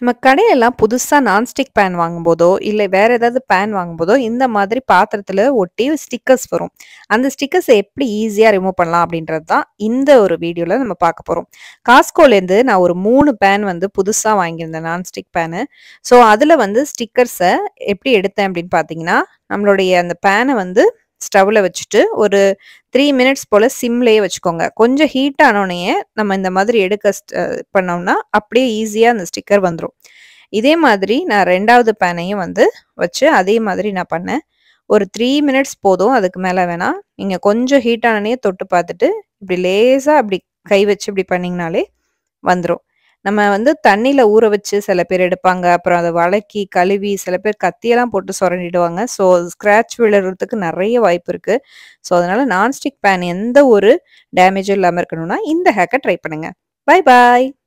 நம்ம கடையெல்லாம் புதுசாக நான்ஸ்டிக் பேன் வாங்கும்போதோ இல்லை வேற ஏதாவது பேன் வாங்கும்போதோ இந்த மாதிரி பாத்திரத்தில் ஒட்டி ஸ்டிக்கர்ஸ் வரும் அந்த ஸ்டிக்கர்ஸ் எப்படி ஈஸியாக ரிமூவ் பண்ணலாம் அப்படின்றது தான் இந்த ஒரு வீடியோவில் நம்ம பார்க்க போகிறோம் காஸ்கோலேருந்து நான் ஒரு மூணு பேன் வந்து புதுசாக வாங்கியிருந்தேன் நான்ஸ்டிக் பேனு ஸோ அதில் வந்து ஸ்டிக்கர்ஸை எப்படி எடுத்தேன் அப்படின்னு பார்த்தீங்கன்னா நம்மளுடைய அந்த பேனை வந்து ஸ்டவ்வில் வச்சுட்டு ஒரு த்ரீ மினிட்ஸ் போல் சிம்லேயே வச்சுக்கோங்க கொஞ்சம் ஹீட் ஆனோடனே நம்ம இந்த மாதிரி எடுக்க பண்ணோம்னா அப்படியே ஈஸியாக அந்த ஸ்டிக்கர் வந்துடும் இதே மாதிரி நான் ரெண்டாவது பேனையும் வந்து வச்சு அதே மாதிரி நான் பண்ணேன் ஒரு த்ரீ மினிட்ஸ் போதும் அதுக்கு மேலே வேணாம் நீங்கள் கொஞ்சம் ஹீட் ஆனனே தொட்டு பார்த்துட்டு இப்படி லேசாக அப்படி கை வச்சு இப்படி பண்ணிங்கனாலே வந்துடும் நம்ம வந்து தண்ணியில் ஊற வச்சு சில பேர் எடுப்பாங்க அப்புறம் அதை வளக்கி கழுவி சில பேர் கத்தியெல்லாம் போட்டு சுரண்டிடுவாங்க ஸோ ஸ்க்ராட்ச் விழுறதுக்கு நிறைய வாய்ப்பு இருக்குது ஸோ அதனால் நான்ஸ்டிக் பேன் எந்த ஒரு டேமேஜும் இல்லாமல் இருக்கணும்னா இந்த ஹேக்கை ட்ரை பண்ணுங்கள் பாய் பாய்